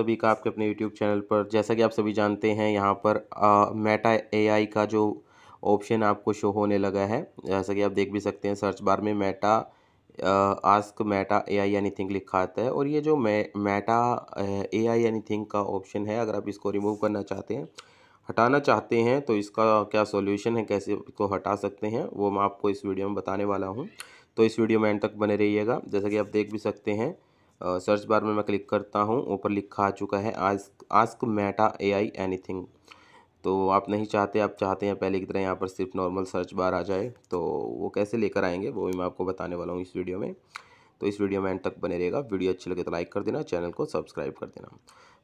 सभी का आपके अपने यूट्यूब चैनल पर जैसा कि आप सभी जानते हैं यहाँ पर मेटा एआई का जो ऑप्शन आपको शो होने लगा है जैसा कि आप देख भी सकते हैं सर्च बार में Meta ask Meta AI thing लिखा आता है और ये जो मे मेटा एआई थिंग का ऑप्शन है अगर आप इसको रिमूव करना चाहते हैं हटाना चाहते हैं तो इसका क्या सॉल्यूशन है कैसे इसको हटा सकते हैं वो मैं आपको इस वीडियो में बताने वाला हूँ तो इस वीडियो में एंड तक बने रहिएगा जैसा कि आप देख भी सकते हैं सर्च बार में मैं क्लिक करता हूँ ऊपर लिखा आ चुका है ask ask Meta A I anything तो आप नहीं चाहते आप चाहते हैं पहले की तरह यहाँ पर सिर्फ नॉर्मल सर्च बार आ जाए तो वो कैसे लेकर आएंगे वो भी मैं आपको बताने वाला हूँ इस वीडियो में तो इस वीडियो में एंड तक बने रहेगा वीडियो अच्छी लगे तो लाइक कर देना चैनल को सब्सक्राइब कर देना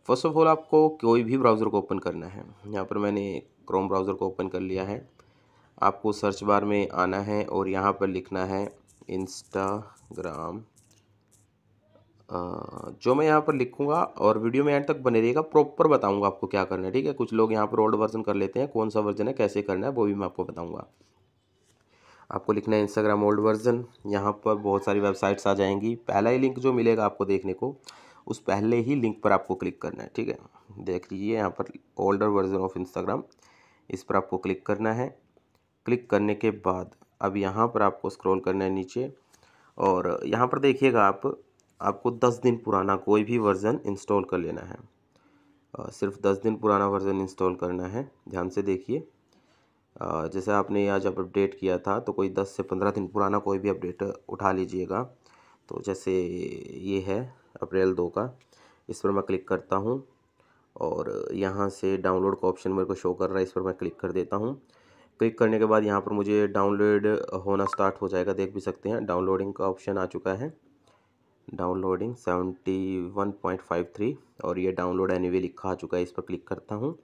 फर्स्ट ऑफ ऑल आपको कोई भी ब्राउज़र को ओपन करना है यहाँ पर मैंने क्रोम ब्राउज़र को ओपन कर लिया है आपको सर्च बार में आना है और यहाँ पर लिखना है इंस्टाग्राम जो मैं यहाँ पर लिखूँगा और वीडियो में एंड तक बने रहिएगा प्रॉपर बताऊँगा आपको क्या करना है ठीक है कुछ लोग यहाँ पर ओल्ड वर्जन कर लेते हैं कौन सा वर्जन है कैसे करना है वो भी मैं आपको बताऊँगा आपको लिखना है इंस्टाग्राम ओल्ड वर्जन यहाँ पर बहुत सारी वेबसाइट्स आ जाएंगी पहला ही लिंक जो मिलेगा आपको देखने को उस पहले ही लिंक पर आपको क्लिक करना है ठीक है देख लीजिए यहाँ पर ओल्डर वर्जन ऑफ इंस्टाग्राम इस पर आपको क्लिक करना है क्लिक करने के बाद अब यहाँ पर आपको स्क्रॉल करना है नीचे और यहाँ पर देखिएगा आप आपको दस दिन पुराना कोई भी वर्ज़न इंस्टॉल कर लेना है सिर्फ दस दिन पुराना वर्ज़न इंस्टॉल करना है ध्यान से देखिए जैसे आपने आज जब अपडेट किया था तो कोई दस से पंद्रह दिन पुराना कोई भी अपडेट उठा लीजिएगा तो जैसे ये है अप्रैल दो का इस पर मैं क्लिक करता हूँ और यहाँ से डाउनलोड का ऑप्शन मेरे को शो कर रहा है इस पर मैं क्लिक कर देता हूँ क्लिक करने के बाद यहाँ पर मुझे डाउनलोड होना स्टार्ट हो जाएगा देख भी सकते हैं डाउनलोडिंग का ऑप्शन आ चुका है डाउनलोडिंग 71.53 और ये डाउनलोड एनी लिखा आ चुका है इस पर क्लिक करता हूँ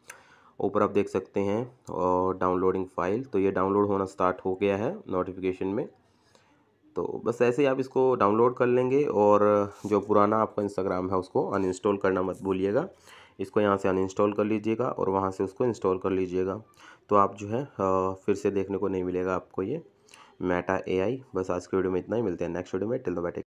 ऊपर आप देख सकते हैं और डाउनलोडिंग फ़ाइल तो ये डाउनलोड होना स्टार्ट हो गया है नोटिफिकेशन में तो बस ऐसे ही आप इसको डाउनलोड कर लेंगे और जो पुराना आपका इंस्टाग्राम है उसको अनइंस्टॉल करना मत भूलिएगा इसको यहाँ से अनइंस्टॉल कर लीजिएगा और वहाँ से उसको इंस्टॉल कर लीजिएगा तो आप जो है फिर से देखने को नहीं मिलेगा आपको ये मेटा एआई बस आज के वीडियो में इतना ही मिलते हैं नेक्स्ट वीडियो में टिल द बैटे